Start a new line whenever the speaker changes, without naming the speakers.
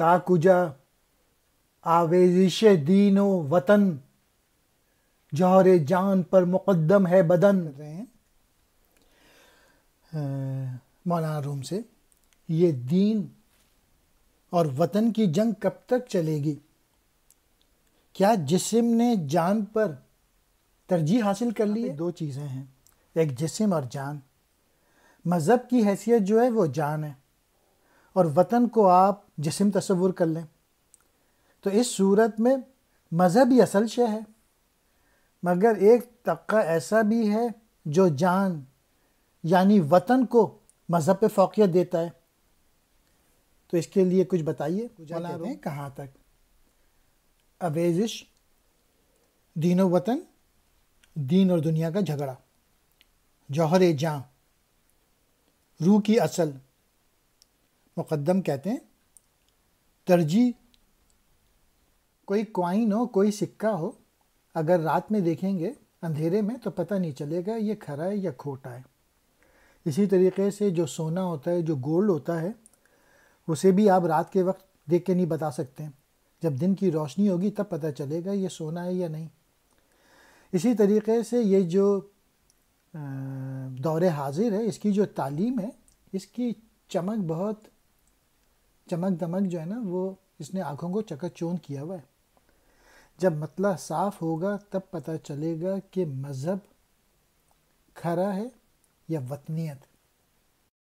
ताकुजा आवेजिश दीनो वतन जौहर जान पर मुकदम है बदन रहे मौलाना रूम से ये दीन और वतन की जंग कब तक चलेगी क्या जिस्म ने जान पर तरजीह हासिल कर ली है दो चीज़ें हैं एक जिस्म और जान मज़हब की हैसियत जो है वो जान है और वतन को आप जिसम तस्वुर कर लें तो इस सूरत में मज़हब ही असल शे है मगर एक तबका ऐसा भी है जो जान यानी वतन को मज़हब पे फोकियत देता है तो इसके लिए कुछ बताइए हैं कहाँ तक अवेजिश दीनो वतन दीन और दुनिया का झगड़ा जौहर जाँ रूह की असल मुकदम कहते हैं तरजीह कोई क्वाइन हो कोई सिक्का हो अगर रात में देखेंगे अंधेरे में तो पता नहीं चलेगा ये खरा है या खोटा है इसी तरीके से जो सोना होता है जो गोल्ड होता है उसे भी आप रात के वक्त देख के नहीं बता सकते हैं जब दिन की रोशनी होगी तब पता चलेगा ये सोना है या नहीं इसी तरीके से ये जो दौर हाजिर है इसकी जो तालीम है इसकी चमक बहुत चमक दमक जो है ना वो इसने आँखों को चकाचौंध किया हुआ है जब मतला साफ होगा तब पता चलेगा कि मज़हब खरा है या वतनीत